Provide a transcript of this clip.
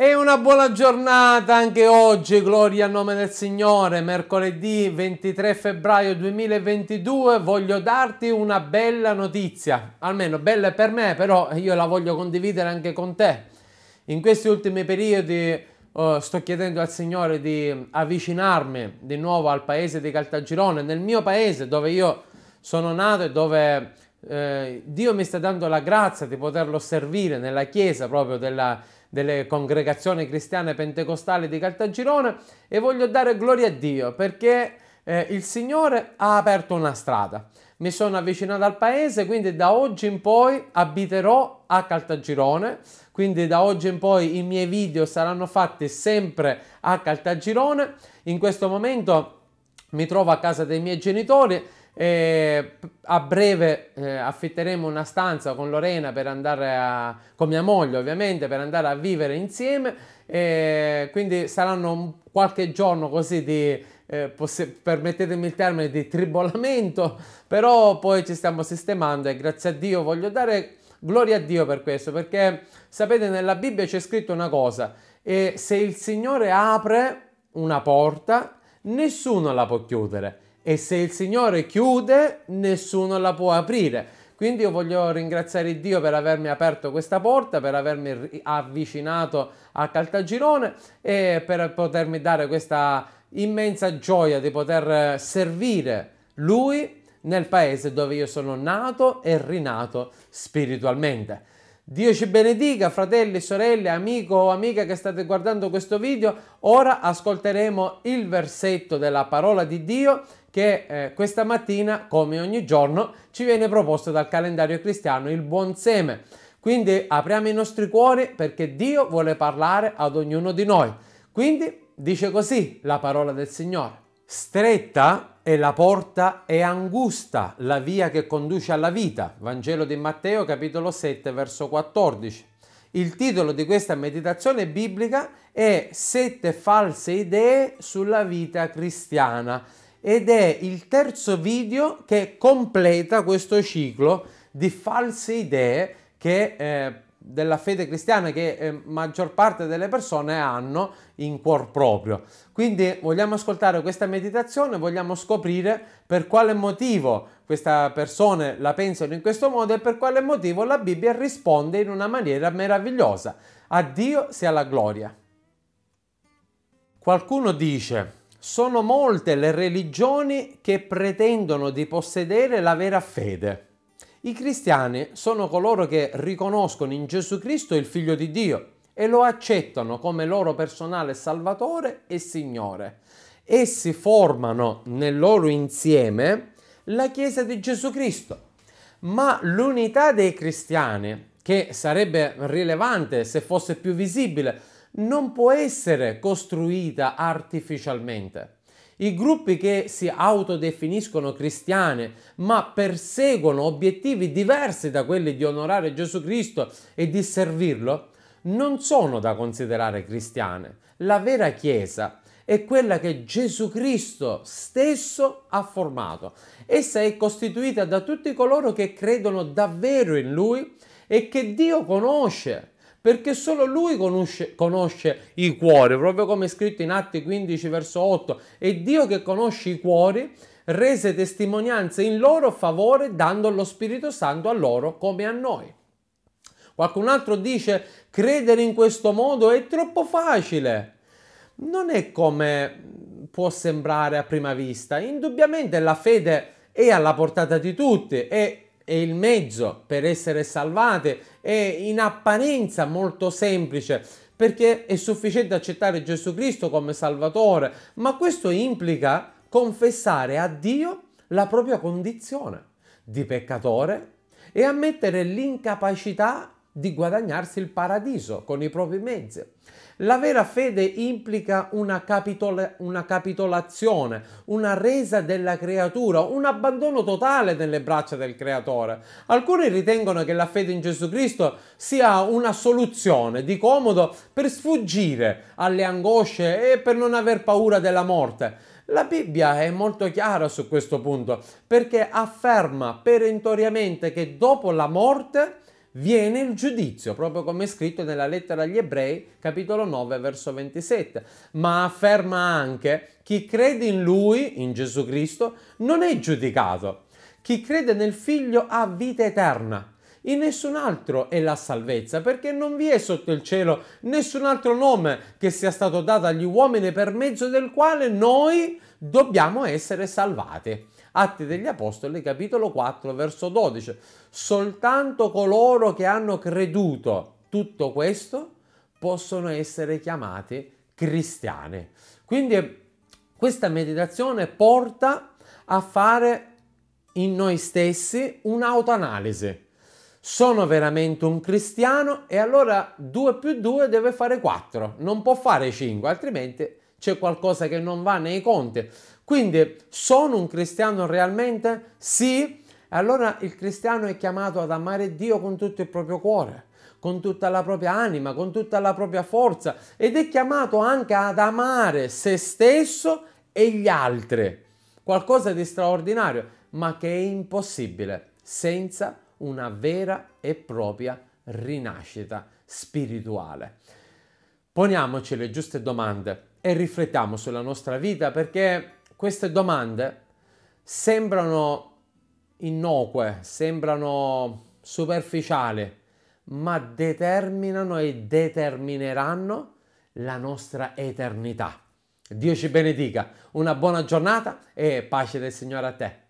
E una buona giornata anche oggi, gloria al nome del Signore. Mercoledì 23 febbraio 2022 voglio darti una bella notizia, almeno bella per me, però io la voglio condividere anche con te. In questi ultimi periodi eh, sto chiedendo al Signore di avvicinarmi di nuovo al paese di Caltagirone, nel mio paese dove io sono nato e dove eh, Dio mi sta dando la grazia di poterlo servire nella chiesa proprio della città delle congregazioni cristiane pentecostali di Caltagirone e voglio dare gloria a Dio perché eh, il Signore ha aperto una strada. Mi sono avvicinato al paese, quindi da oggi in poi abiterò a Caltagirone, quindi da oggi in poi i miei video saranno fatti sempre a Caltagirone. In questo momento mi trovo a casa dei miei genitori e a breve eh, affitteremo una stanza con Lorena per andare a, con mia moglie ovviamente, per andare a vivere insieme. E quindi saranno qualche giorno così di, eh, permettetemi il termine, di tribolamento, però poi ci stiamo sistemando e grazie a Dio voglio dare gloria a Dio per questo, perché sapete nella Bibbia c'è scritto una cosa, e se il Signore apre una porta, nessuno la può chiudere e se il Signore chiude nessuno la può aprire. Quindi io voglio ringraziare Dio per avermi aperto questa porta, per avermi avvicinato a Caltagirone e per potermi dare questa immensa gioia di poter servire Lui nel paese dove io sono nato e rinato spiritualmente. Dio ci benedica, fratelli, sorelle, amico o amica che state guardando questo video. Ora ascolteremo il versetto della parola di Dio che eh, questa mattina, come ogni giorno, ci viene proposto dal calendario cristiano il buon seme. Quindi apriamo i nostri cuori perché Dio vuole parlare ad ognuno di noi. Quindi dice così la parola del Signore. Stretta è la porta e angusta la via che conduce alla vita. Vangelo di Matteo capitolo 7 verso 14. Il titolo di questa meditazione biblica è Sette false idee sulla vita cristiana ed è il terzo video che completa questo ciclo di false idee che, eh, della fede cristiana che eh, maggior parte delle persone hanno in cuor proprio. Quindi vogliamo ascoltare questa meditazione, vogliamo scoprire per quale motivo queste persone la pensano in questo modo e per quale motivo la Bibbia risponde in una maniera meravigliosa. A Dio sia la gloria. Qualcuno dice sono molte le religioni che pretendono di possedere la vera fede. I cristiani sono coloro che riconoscono in Gesù Cristo il Figlio di Dio e lo accettano come loro personale Salvatore e Signore. Essi formano nel loro insieme la Chiesa di Gesù Cristo. Ma l'unità dei cristiani, che sarebbe rilevante se fosse più visibile, non può essere costruita artificialmente. I gruppi che si autodefiniscono cristiani ma perseguono obiettivi diversi da quelli di onorare Gesù Cristo e di servirlo non sono da considerare cristiane. La vera Chiesa è quella che Gesù Cristo stesso ha formato. Essa è costituita da tutti coloro che credono davvero in Lui e che Dio conosce perché solo lui conosce, conosce i cuori, proprio come è scritto in Atti 15 verso 8. E Dio che conosce i cuori rese testimonianze in loro favore dando lo Spirito Santo a loro come a noi. Qualcun altro dice credere in questo modo è troppo facile. Non è come può sembrare a prima vista. Indubbiamente la fede è alla portata di tutti e è il mezzo per essere salvate, è in apparenza molto semplice perché è sufficiente accettare Gesù Cristo come Salvatore, ma questo implica confessare a Dio la propria condizione di peccatore e ammettere l'incapacità di guadagnarsi il paradiso con i propri mezzi. La vera fede implica una, capitol- una capitolazione, una resa della creatura, un abbandono totale nelle braccia del creatore. Alcuni ritengono che la fede in Gesù Cristo sia una soluzione di comodo per sfuggire alle angosce e per non aver paura della morte. La Bibbia è molto chiara su questo punto perché afferma perentoriamente che dopo la morte viene il giudizio, proprio come è scritto nella lettera agli ebrei, capitolo 9, verso 27. Ma afferma anche, chi crede in lui, in Gesù Cristo, non è giudicato. Chi crede nel figlio ha vita eterna. In nessun altro è la salvezza, perché non vi è sotto il cielo nessun altro nome che sia stato dato agli uomini per mezzo del quale noi dobbiamo essere salvati. Atti degli Apostoli, capitolo 4, verso 12. Soltanto coloro che hanno creduto tutto questo possono essere chiamati cristiani. Quindi questa meditazione porta a fare in noi stessi un'autoanalisi. Sono veramente un cristiano e allora 2 più 2 deve fare 4, non può fare 5, altrimenti c'è qualcosa che non va nei conti. Quindi sono un cristiano realmente? Sì. E Allora il cristiano è chiamato ad amare Dio con tutto il proprio cuore, con tutta la propria anima, con tutta la propria forza ed è chiamato anche ad amare se stesso e gli altri. Qualcosa di straordinario, ma che è impossibile senza una vera e propria rinascita spirituale. Poniamoci le giuste domande e riflettiamo sulla nostra vita perché queste domande sembrano innocue, sembrano superficiali, ma determinano e determineranno la nostra eternità. Dio ci benedica, una buona giornata e pace del Signore a te.